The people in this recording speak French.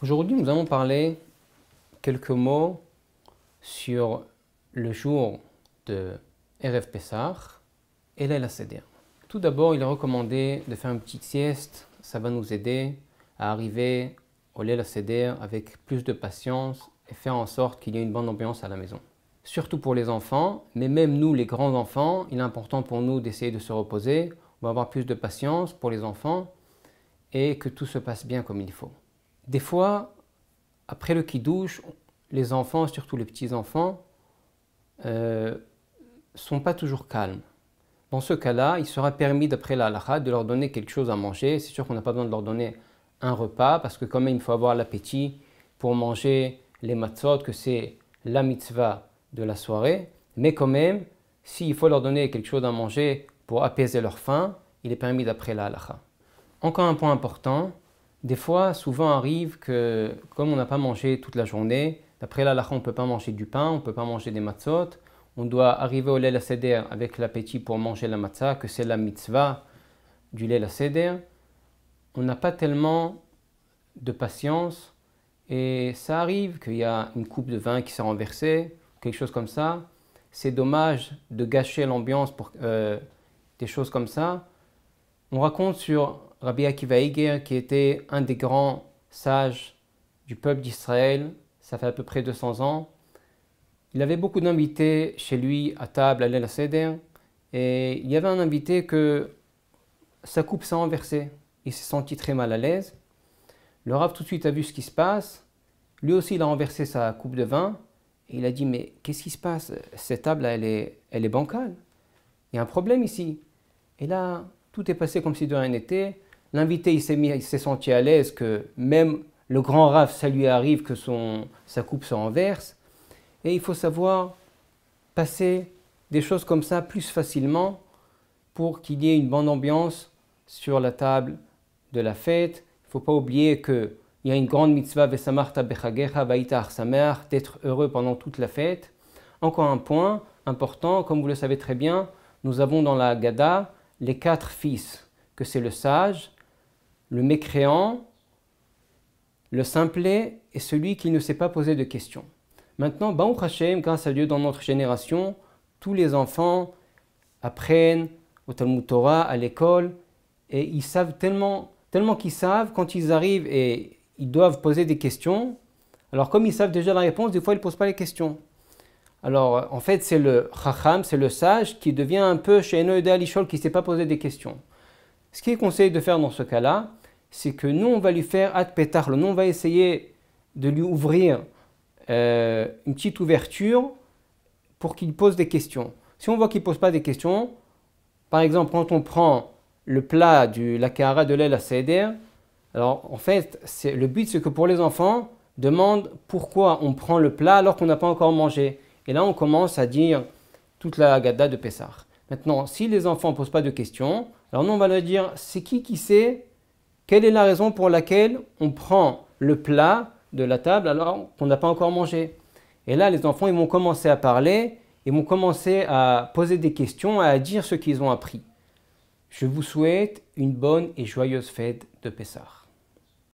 Aujourd'hui, nous allons parler quelques mots sur le jour de R.F. Pessah et la Seder. Tout d'abord, il est recommandé de faire une petite sieste. Ça va nous aider à arriver au Lel avec plus de patience et faire en sorte qu'il y ait une bonne ambiance à la maison. Surtout pour les enfants, mais même nous, les grands-enfants, il est important pour nous d'essayer de se reposer. On va avoir plus de patience pour les enfants et que tout se passe bien comme il faut. Des fois, après le kidouche, les enfants, surtout les petits-enfants, ne euh, sont pas toujours calmes. Dans ce cas-là, il sera permis, d'après la halakha, de leur donner quelque chose à manger. C'est sûr qu'on n'a pas besoin de leur donner un repas, parce que quand même, il faut avoir l'appétit pour manger les matzot, que c'est la mitzvah de la soirée. Mais quand même, s'il faut leur donner quelque chose à manger pour apaiser leur faim, il est permis d'après la halakha. Encore un point important, des fois, souvent arrive que, comme on n'a pas mangé toute la journée, d'après la lacha, on ne peut pas manger du pain, on ne peut pas manger des matzot, on doit arriver au lait la avec l'appétit pour manger la matzah, que c'est la mitzvah du lait la On n'a pas tellement de patience et ça arrive qu'il y a une coupe de vin qui s'est renversée, quelque chose comme ça. C'est dommage de gâcher l'ambiance pour euh, des choses comme ça. On raconte sur Rabbi Akiva Eiger, qui était un des grands sages du peuple d'Israël, ça fait à peu près 200 ans, il avait beaucoup d'invités chez lui à table à la Seder, et il y avait un invité que sa coupe s'est renversée. Il s'est senti très mal à l'aise. Le Rav tout de suite a vu ce qui se passe. Lui aussi, il a renversé sa coupe de vin. Et il a dit, mais qu'est-ce qui se passe Cette table, elle est, elle est bancale. Il y a un problème ici. Et là, tout est passé comme si de rien n'était. L'invité, il s'est, senti à l'aise que même le grand Raf, ça lui arrive que son, sa coupe se renverse. Et il faut savoir passer des choses comme ça plus facilement pour qu'il y ait une bonne ambiance sur la table de la fête. Il ne faut pas oublier qu'il y a une grande mitzvah, d'être heureux pendant toute la fête. Encore un point important, comme vous le savez très bien, nous avons dans la Gada les quatre fils, que c'est le sage, le mécréant, le simplet est celui qui ne sait pas poser de questions. Maintenant, Baruch Hashem, grâce à Dieu dans notre génération, tous les enfants apprennent au Talmud Torah, à l'école, et ils savent tellement, tellement qu'ils savent, quand ils arrivent et ils doivent poser des questions, alors comme ils savent déjà la réponse, des fois ils ne posent pas les questions. Alors en fait, c'est le Chacham, c'est le sage qui devient un peu chez Enoïda Alishol qui ne s'est pas poser des questions. Ce qui est conseillé de faire dans ce cas-là, c'est que nous, on va lui faire ad pétarle, nous, on va essayer de lui ouvrir euh, une petite ouverture pour qu'il pose des questions. Si on voit qu'il ne pose pas des questions, par exemple, quand on prend le plat de la kahara de l'aile à céder, alors en fait, c'est le but, c'est que pour les enfants, demande pourquoi on prend le plat alors qu'on n'a pas encore mangé. Et là, on commence à dire toute la gada de Pessah. Maintenant, si les enfants ne posent pas de questions, alors nous, on va leur dire, c'est qui qui sait quelle est la raison pour laquelle on prend le plat de la table alors qu'on n'a pas encore mangé Et là, les enfants, ils vont commencé à parler, ils vont commencer à poser des questions, à dire ce qu'ils ont appris. Je vous souhaite une bonne et joyeuse fête de Pessah.